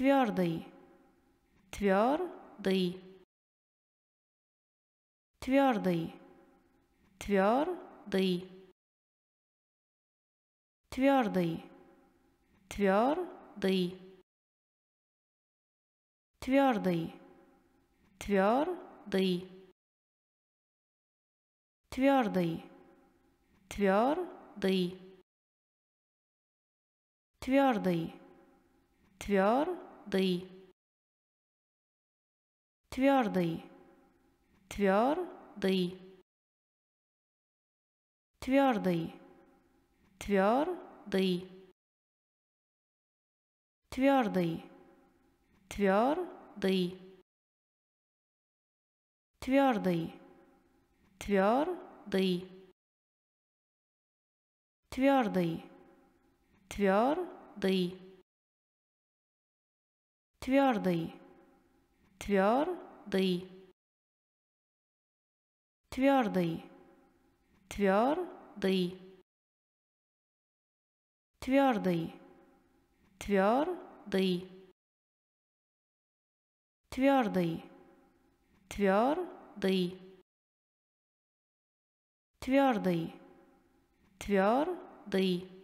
твердый, твердый, твердый, твердый, твердый, твердый, твердый, твердый, твердый, твердый, твердый, твердый твердый, твердый, твердый, твердый, твердый, твердый, твердый, твердый, твердый, твердый, твердый твердый, твердый, твердый, твердый, твердый, твердый, твердый, твердый, твердый, твердый.